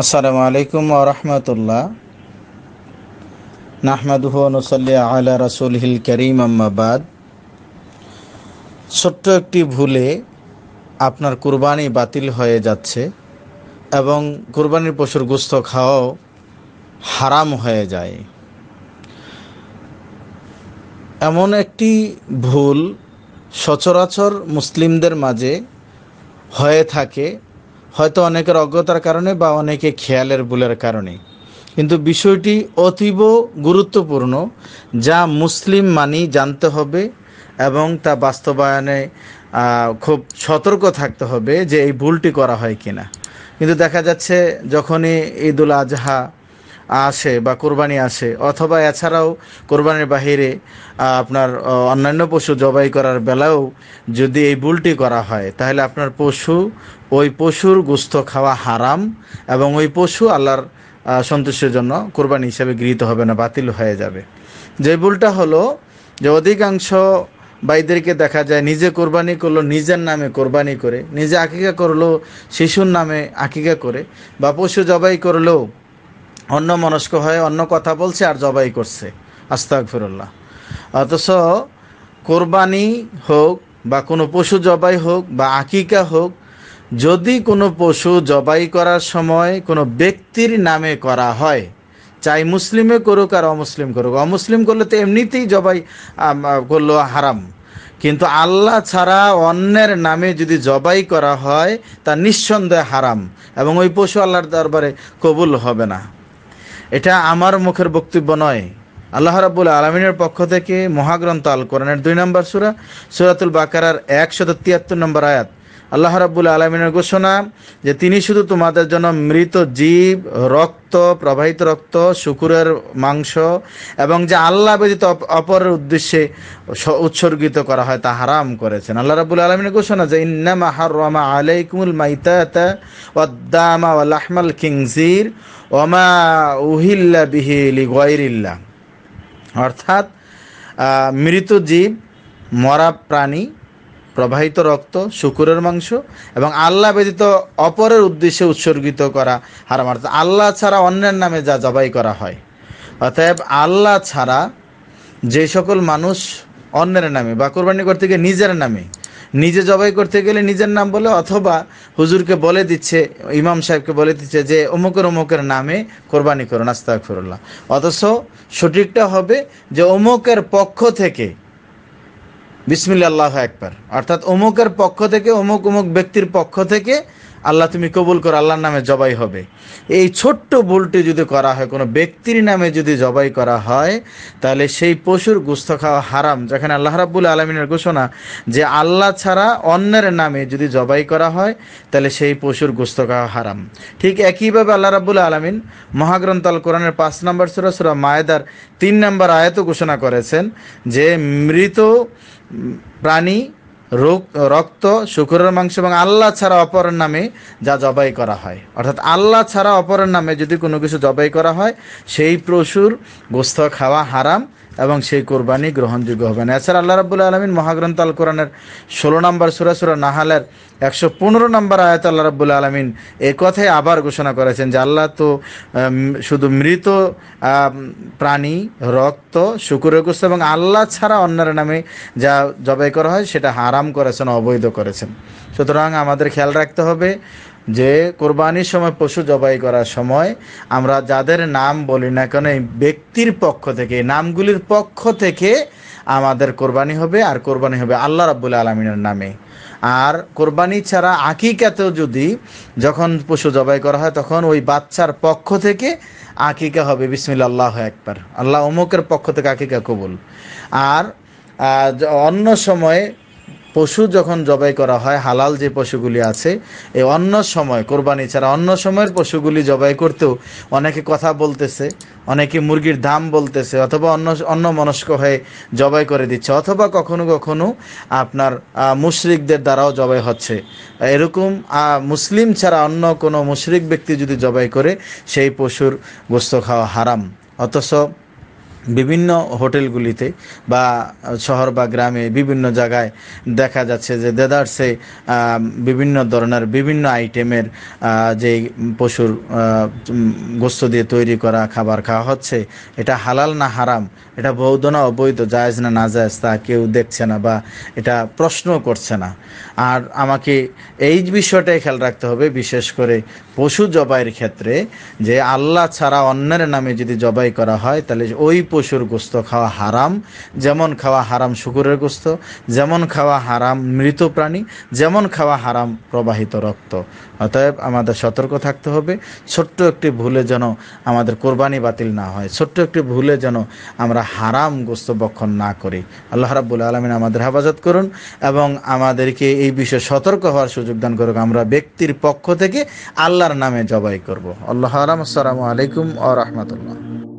আসসালামু আলাইকুম আরহামতুল্লাহ নাহমাদুহ নসল্লি আলা রাসুল হিল করিম আম্মাবাদ ছোট্ট একটি ভুলে আপনার কুরবানি বাতিল হয়ে যাচ্ছে এবং কুরবানির পশুর গুস্ত খাওয়াও হারাম হয়ে যায় এমন একটি ভুল সচরাচর মুসলিমদের মাঝে হয়ে থাকে হয়তো অনেকের অজ্ঞতার কারণে বা অনেকে খেয়ালের ভুলের কারণে কিন্তু বিষয়টি অতীব গুরুত্বপূর্ণ যা মুসলিম মানি জানতে হবে এবং তা বাস্তবায়নে খুব সতর্ক থাকতে হবে যে এই ভুলটি করা হয় কিনা কিন্তু দেখা যাচ্ছে যখনই ঈদুল আজহা আসে বা কোরবানি আসে অথবা এছাড়াও কোরবানির বাহিরে আপনার অন্যান্য পশু জবাই করার বেলাও যদি এই ভুলটি করা হয় তাহলে আপনার পশু ওই পশুর গুস্থ খাওয়া হারাম এবং ওই পশু আল্লাহর সন্তুষ্টের জন্য কোরবানি হিসাবে গৃহীত হবে না বাতিল হয়ে যাবে যে ভুলটা হলো যে অধিকাংশ বাইদেরকে দেখা যায় নিজে কোরবানি করলো নিজের নামে কোরবানি করে নিজে আকিকা করলো শিশুর নামে আকিকা করে বা পশু জবাই করলেও অন্য মনস্ক হয়ে অন্য কথা বলছে আর জবাই করছে আস্তাক ফিরুল্লাহ অথচ কোরবানি হোক বা কোনো পশু জবাই হোক বা আকিকা হোক যদি কোনো পশু জবাই করার সময় কোনো ব্যক্তির নামে করা হয় চাই মুসলিমে করুক আর অমুসলিম করুক অমুসলিম করলে তো এমনিতেই জবাই করলো হারাম কিন্তু আল্লাহ ছাড়া অন্যের নামে যদি জবাই করা হয় তা নিঃসন্দেহে হারাম এবং ওই পশু আল্লাহর দরবারে কবুল হবে না এটা আমার মুখের বক্তব্য নয় আল্লাহ রাবুল আলমিনের পক্ষ থেকে মহাগ্রন্থ আল কোরআনের দুই নম্বর সুরা সুরাতুল বাকারার একশো তিয়াত্তর নম্বর আয়াত আল্লাহ রাবুল আলমিনের ঘোষণা যে তিনি শুধু তোমাদের জন্য মৃত জীব রক্ত প্রবাহিত রক্ত শুকুরের মাংস এবং যে আল্লাহ ব্যতীত অপরের উদ্দেশ্যে উৎসর্গিত করা হয় তা হারাম করেছেন আল্লাহ রাবুল আলমিনের ঘোষণা যে ইন্নামা হারমা আলাইকুমুল মাইতা কিংজির ওমা উহিল্লা বিহিলি গয়রিল্লা অর্থাৎ মৃত জীব মরা প্রাণী প্রবাহিত রক্ত শুকুরের মাংস এবং আল্লাহ ব্যতীত অপরের উদ্দেশ্যে উৎসর্গিত করা হারাম আল্লাহ ছাড়া অন্যের নামে যা জবাই করা হয় অতএব আল্লাহ ছাড়া যে সকল মানুষ অন্যের নামে বা কোরবানি করতে গিয়ে নিজের নামে নিজে জবাই করতে গেলে নিজের নাম বলে অথবা হুজুরকে বলে দিচ্ছে ইমাম সাহেবকে বলে দিচ্ছে যে অমুকের অমুকের নামে কোরবানি করুন আস্তাক ফিরুল্লাহ অথচ সঠিকটা হবে যে অমুকের পক্ষ থেকে বিসমিল্লা আল্লাহ একবার অর্থাৎ অমুকের পক্ষ থেকে অমুক অমুক ব্যক্তির পক্ষ থেকে আল্লাহ তুমি কবুল করো আল্লাহর নামে জবাই হবে এই ছোট্ট ভুলটি যদি করা হয় কোনো ব্যক্তির নামে যদি জবাই করা হয় তাহলে সেই পশুর গুস্ত খাওয়া হারাম যেখানে আল্লাহ রাবুল আলমিনের ঘোষণা যে আল্লাহ ছাড়া অন্যের নামে যদি জবাই করা হয় তাহলে সেই পশুর গুস্ত খাওয়া হারাম ঠিক একইভাবে আল্লাহ রাবুল আলমিন মহাগ্রন্থ আল কোরআনের পাঁচ নম্বর সুরা সুরা মায়েদার তিন নম্বর আয়ত ঘোষণা করেছেন যে মৃত প্রাণী রোগ রক্ত শুকুরের মাংস এবং আল্লাহ ছাড়া অপরের নামে যা জবাই করা হয় অর্থাৎ আল্লাহ ছাড়া অপরের নামে যদি কোনো কিছু জবাই করা হয় সেই পশুর গোস্ত খাওয়া হারাম এবং সেই কোরবানি গ্রহণযোগ্য হবে না এছাড়া আল্লাহ রাবুল আলমিন মহাগ্রন্থ আল কোরআনের ষোলো নম্বর সুরা সুরা নাহালের একশো পনেরো নম্বর আয়াত আল্লাহ রাবুল আলমিন এই কথাই আবার ঘোষণা করেছেন যে আল্লাহ তো শুধু মৃত প্রাণী রক্ত শুকুরে গোস্ত এবং আল্লাহ ছাড়া অন্যের নামে যা জবাই করা হয় সেটা হারাম করেছেন অবৈধ করেছেন সুতরাং আমাদের খেয়াল রাখতে হবে যে কোরবানির সময় পশু জবাই করার সময় আমরা যাদের নাম বলি না কেন এই ব্যক্তির পক্ষ থেকে নামগুলির পক্ষ থেকে আমাদের কোরবানি হবে আর কোরবানি হবে আল্লাহ রাবুল আলমিনের নামে আর কোরবানি ছাড়া আকিকাতেও যদি যখন পশু জবাই করা হয় তখন ওই বাচ্চার পক্ষ থেকে আকিকা হবে বিসমিল্লা আল্লাহ একবার আল্লাহ অমুকের পক্ষ থেকে আকিকা কবুল আর অন্য সময়ে পশু যখন জবাই করা হয় হালাল যে পশুগুলি আছে এই অন্য সময় কোরবানি ছাড়া অন্য সময়ের পশুগুলি জবাই করতেও অনেকে কথা বলতেছে অনেকে মুরগির দাম বলতেছে অথবা অন্য অন্য মনস্ক হয়ে জবাই করে দিচ্ছে অথবা কখনো কখনো আপনার মুশরিকদের দ্বারাও জবাই হচ্ছে এরকম মুসলিম ছাড়া অন্য কোনো মুশরিক ব্যক্তি যদি জবাই করে সেই পশুর গোস্ত খাওয়া হারাম অথচ বিভিন্ন হোটেলগুলিতে বা শহর বা গ্রামে বিভিন্ন জায়গায় দেখা যাচ্ছে যে দেদার্সে বিভিন্ন ধরনের বিভিন্ন আইটেমের যে পশুর গোস্ত দিয়ে তৈরি করা খাবার খাওয়া হচ্ছে এটা হালাল না হারাম এটা বৌদ্ধ না অবৈধ জায়জ না না জায়জ তা কেউ দেখছে না বা এটা প্রশ্ন করছে না আর আমাকে এই বিষয়টাই খেয়াল রাখতে হবে বিশেষ করে পশু জবাইয়ের ক্ষেত্রে যে আল্লাহ ছাড়া অন্যের নামে যদি জবাই করা হয় তাহলে ওই পশুর গোস্ত খাওয়া হারাম যেমন খাওয়া হারাম শুকুরের গোস্ত যেমন খাওয়া হারাম মৃত প্রাণী যেমন খাওয়া হারাম প্রবাহিত রক্ত অতএব আমাদের সতর্ক থাকতে হবে ছোট্ট একটি ভুলে যেন আমাদের কোরবানি বাতিল না হয় ছোট্ট একটি ভুলে যেন আমরা হারাম গোস্ত বক্ষণ না করি আল্লাহ রাবুল আলমিন আমাদের হেফাজত করুন এবং আমাদেরকে এই বিষয়ে সতর্ক হওয়ার সুযোগ দান করুক আমরা ব্যক্তির পক্ষ থেকে আল্লাহর নামে জবাই করব আল্লাহ আলাম আসসালামু আলাইকুম আ রহমতুল্লাহ